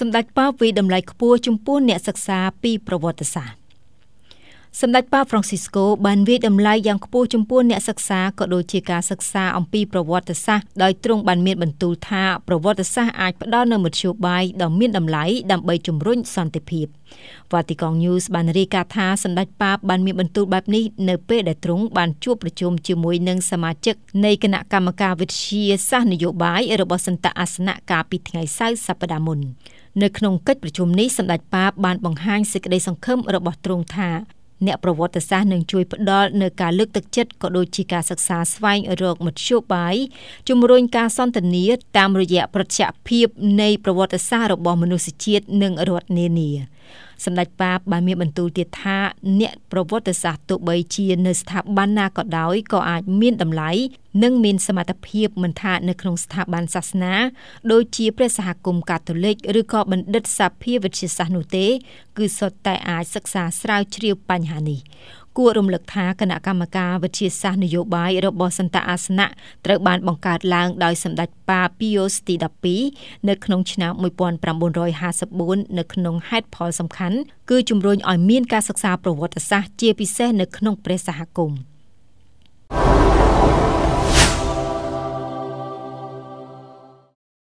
សម្ដេចប៉ាវិតម្លៃខ្ពស់ចំពោះអ្នកសិក្សាពីប្រវត្តិសាស្ត្រសម្ដេចប៉ាហ្វ្រង់ស៊ីស្កូបានវិតម្លៃយ៉ាងខ្ពស់ចំពោះអ្នកសិក្សាក៏ដូចជាការសិក្សា អំពីប្រវត្តិសាស្ត្រដោយទ្រង់បាន មានបន្ទូលថាប្រវត្តិសាស្ត្រអាចផ្ដល់នូវមធ្យោបាយដ៏មានតម្លៃដើម្បីជំរុញសន្តិភាពវ៉ាទីកង់ញូសបានរាយការណ៍ថាសម្ដេចប៉ាបបានមានបន្ទូលបែបនេះនៅពេលដែលទ្រង់បានជួបប្រជុំជាមួយនឹងសមាជិកនៃគណៈកម្មការវិទ្យាសាស្ត្រនយោបាយរបស់សន្តអាសនៈកាលពីថ្ងៃសៅរ៍សប្តាហ៍មុន។នៅក្នុងកិច្ចប្រជុំនេះសម្ដេចប៉ាបបានបង្ហាញសេចក្តីសង្ឃឹមរបស់ទ្រង់ថាអ្នកប្រវត្តិសាស្ត្រនឹងជួយផ្ដល់នៅការលើកទឹកចិត្តក៏ដូចជាការសិក្សាស្វែងរកមធ្យោបាយជំរុញការសន្ទនាតាមរយៈប្រតិភពនៃប្រវត្តិសាស្ត្ររបស់មនុស្សជាតិនិងរដ្ឋនានាសម្ដេចបាបបានមានបន្ទូលទៀតថា អ្នកប្រវត្តិសាស្ត្រទោះបីជា នៅស្ថាប័នណាក៏ដោយ ក៏អាចមានតម្លៃនិងមាន សមត្ថភាពមិនថានៅក្នុងស្ថាប័នសាសនាដូចជាព្រះសហគមន៍កាតូលិកឬក៏បណ្ឌិតសាភាវិទ្យាសាស្ត្រនោះទេ គឺសុទ្ធតែអាចសិក្សាស្រាវជ្រាវបញ្ហានេះគួររំលឹកថាគណៈកម្មការវិទ្យាសាស្ត្រនយោបាយរបស់សន្តអាសនៈត្រូវបានបង្កើតឡើងដោយសម្ដេចប៉ាពីយ៉ូសទី12នៅក្នុងឆ្នាំ1954នៅក្នុងហេតុផលសំខាន់ គឺជំរុញឲ្យមានការសិក្សាប្រវត្តិសាស្ត្រជាពិសេសនៅក្នុងព្រះសហគមន៍